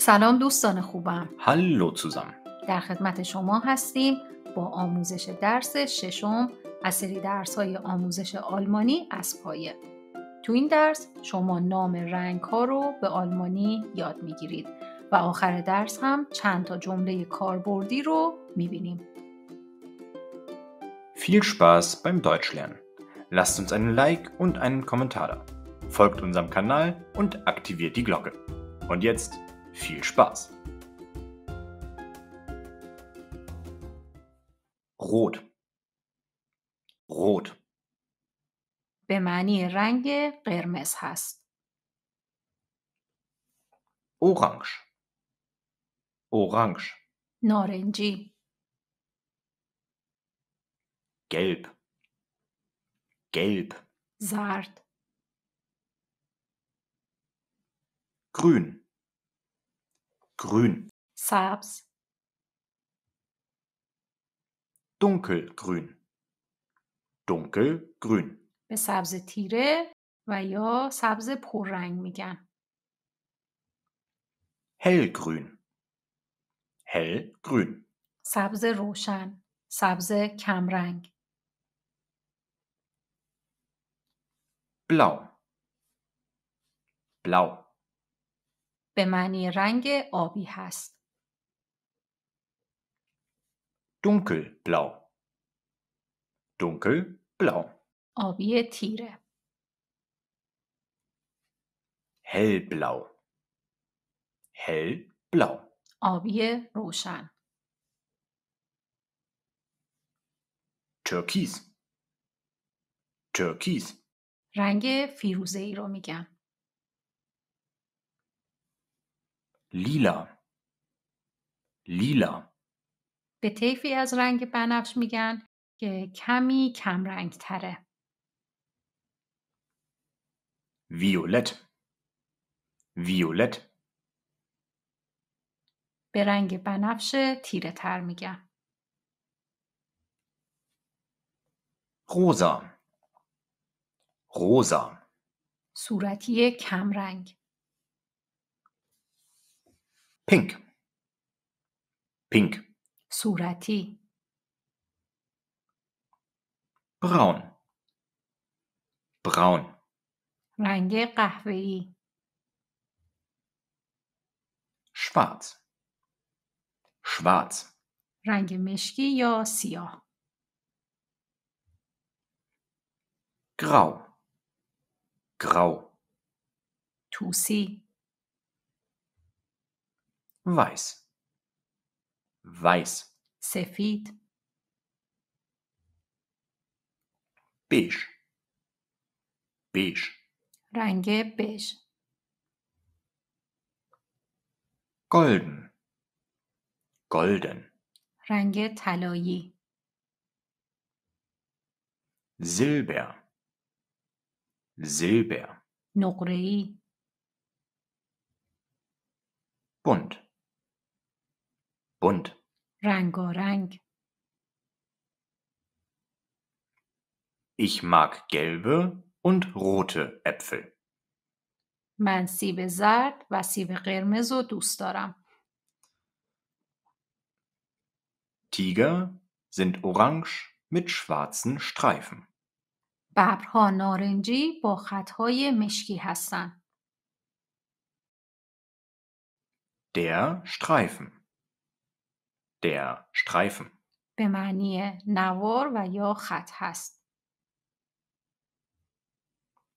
سلام دوستان خوبم هلو سوزم در خدمت شما هستیم با آموزش درس ششم از سری درس های آموزش آلمانی از پایه تو این درس شما نام رنگ ها رو به آلمانی یاد میگیرید و آخر درس هم چند تا جمله کاربردی رو میبینیم Viel Spaß beim Deutschlernen. Lasst uns einen Like und einen Kommentar da. Folgt unserem Kanal und aktiviert die Glocke. Und jetzt Viel Spaß! Rot. Rot. به معنی رنگ قرمز هست. اورانج اورانج نارنجی gelb gelb زرد grün grün. Saabs. dunkelgrün dunkelgrün به سبز تیره و یا سبز پررنگ میگن hellgrün hellgrün سبز روشن سبز کمرنگ blau blau به معنی رنگ آبی هست. دونکل بلاو دونکل بلاو آبی تیره هل بلاو هل بلاو آبی روشن ترکیز ترکیز رنگ فیروزه ای رو میگم لیلا لیلا به طیفی از رنگ بنفش میگن که کمی کم رنگ تره ویولت ویولت به رنگ بنفش تیره تر میگن روزا روزا صورتی کم رنگ پینک پینک صورتی براون براون رنگ قهوه‌ای شwarz شwarz رنگ مشکی یا سیاه گراو گراو توسی weiß weiß سفید beige beige رنگ بژ golden golden Range طلایی silber silber نقره‌ای bunt bunt Rangorang. Oh, ich mag gelbe und rote Äpfel. Man سیب زرد و سیب قرمز رو دوست دارم. Tiger sind orange mit schwarzen Streifen. ببرها نارنجی با خطهای مشکی هستن. Der Streifen der Streifen به معنی نوار و یا خط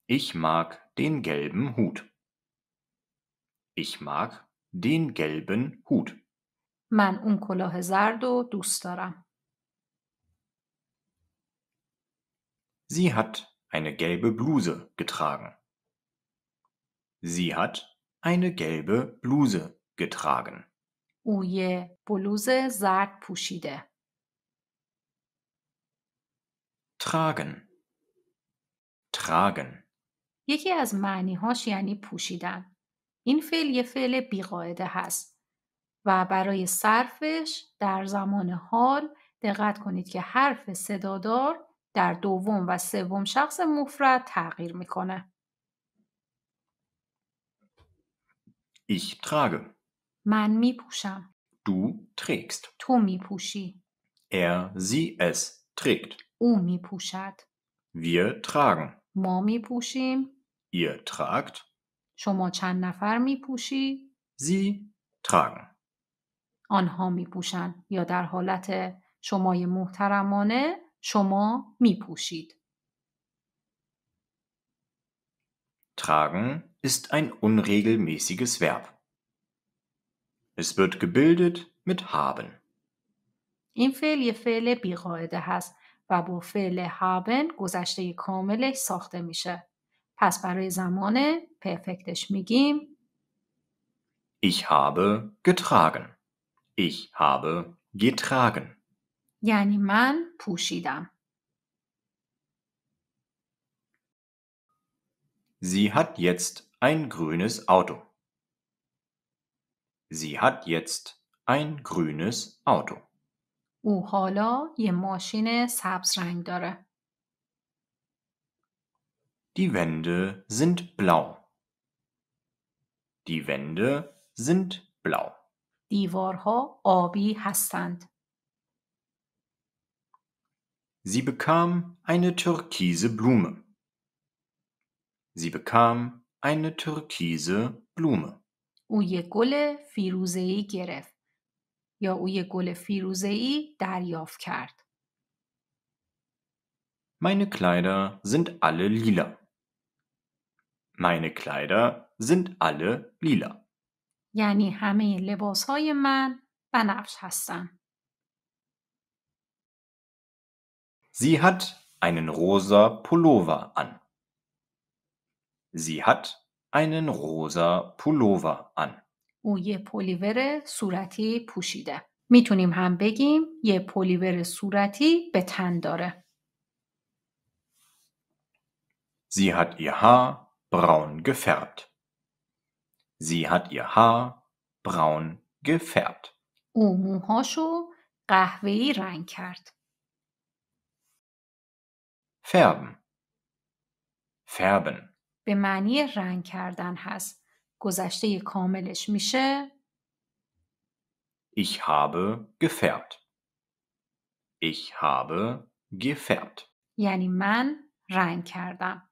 Ich mag den gelben Hut. Ich mag den gelben Hut. Man اون کلاه زرد رو Sie hat eine gelbe Bluse getragen. Sie hat eine gelbe Bluse getragen. او یه بلوز زرد پوشیده. tragen tragen یکی از معنیهاش یعنی پوشیدن. این فعل یه فعل بیقاعده هست و برای صرفش در زمان حال دقت کنید که حرف صدادار در دوم و سوم شخص مفرد تغییر میکنه. Ich trage Man mipusha. Du trägst. To Er, sie, es trägt. U Wir tragen. ما Ihr tragt. شما چند نفر Sie tragen. آنها میپوشند یا در حالت شمای محترمانه شما میپوشید. Tragen ist ein unregelmäßiges Verb. Es wird gebildet mit haben. این فعل یه فعل بیقاعده هست و با فعل haben گذشته کاملش ساخته میشه. پس برای زمان پرفکتش میگیم Ich habe getragen. Ich habe getragen. یعنی من پوشیدم. Sie hat jetzt ein grünes Auto. Sie hat jetzt ein grünes Auto. او حالا یه ماشین سبز رنگ داره. Die Wände sind blau. Die Wände sind blau. دیوارها آبی هستند. Sie bekam eine türkise Blume. Sie bekam eine türkise Blume. او یک گل فیروزه‌ای گرفت یا او یک گل فیروزه‌ای دریافت کرد. Meine Kleider sind alle lila. Meine Kleider sind alle lila. یعنی همه لباس‌های من بنفش هستن. Sie hat einen rosa Pullover an. Sie hat einen rosa pullover an. او یه پلیور صورتی پوشیده. میتونیم هم بگیم یه پلیور صورتی به تن داره. Sie hat ihr Haar braun gefärbt. Sie hat ihr Haar braun gefärbt. او موهاشو قهوه‌ای رنگ کرد. färben färben به معنی رنگ کردن هست گذشته کاملش میشه Ich habe gefärbt. Ich habe gefärbt. یعنی من رنگ کردم.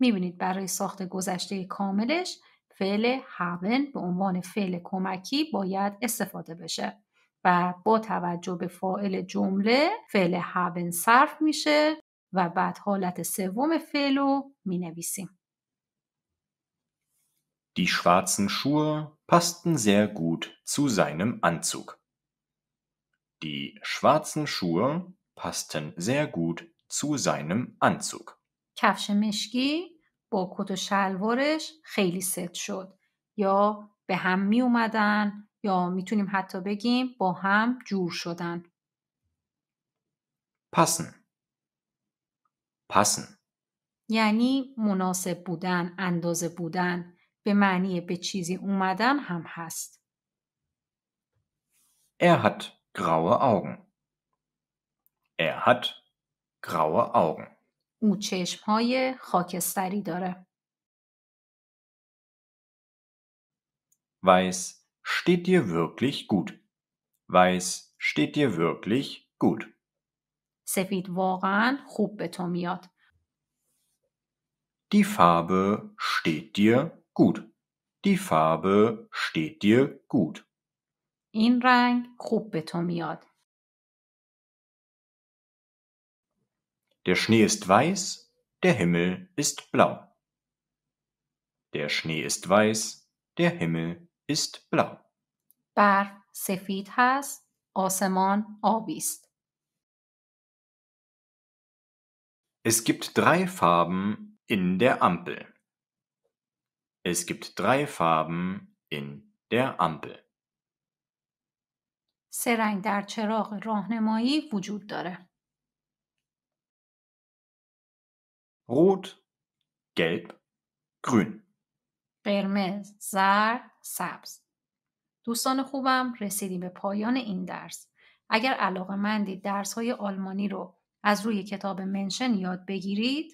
میبینید برای ساخت گذشته کاملش فعل haben به عنوان فعل کمکی باید استفاده بشه و با توجه به فاعل جمله فعل haben صرف میشه و بعد حالت سوم فعل رو مینویسیم. Die schwarzen Schuhe passten sehr gut zu seinem Anzug. Die schwarzen Schuhe passten sehr gut zu seinem Anzug. کفش مشکی با کت و شلوارش خیلی ست شد یا به هم می اومدن یا میتونیم حتی بگیم با هم جور شدن. passen passen یعنی مناسب بودن، اندازه بودن به معنی به چیزی اومدن هم هست. Er hat graue Augen. Er hat graue Augen. او چشمهای خاکستری داره. Weiß steht dir wirklich gut. Weiß steht dir wirklich gut. سفید واقعا خوب به تو میاد. Die Farbe steht dir gut. Die Farbe steht dir gut. این رنگ خوب به تو میاد. Der Schnee ist weiß, der Himmel ist blau. Der Schnee ist weiß, der Himmel ist blau. Bar سفید هست، osemon obist. Es gibt drei Farben in der Ampel. Es gibt drei Farben in der Ampel. سه رنگ در چراغ راهنمایی وجود داره. رود، گلب، گرون. قرمز، زرد، سبز. دوستان خوبم رسیدیم به پایان این درس. اگر علاقه مندید درس آلمانی رو از روی کتاب منشن یاد بگیرید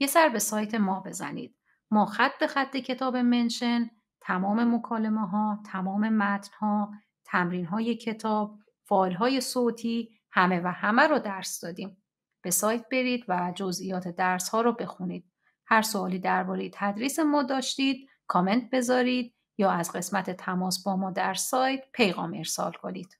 یه سر به سایت ما بزنید. ما خط به خط کتاب منشن تمام مکالمه ها، تمام متن ها، تمرین های کتاب، فایل های صوتی همه و همه رو درس دادیم. به سایت برید و جزئیات درس ها رو بخونید. هر سوالی درباره تدریس ما داشتید، کامنت بذارید یا از قسمت تماس با ما در سایت پیغام ارسال کنید.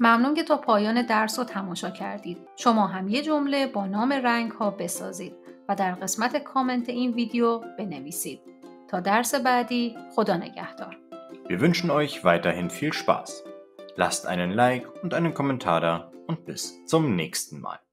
ممنون که تا پایان درس رو تماشا کردید. شما هم یه جمله با نام رنگ ها بسازید. در قسمت کامنت این ویدیو بنویسید. تا درس بعدی خدا نگهدار. Wir wünschen euch weiterhin viel Spaß. Lasst einen Like und einen Kommentar da und bis zum nächsten Mal.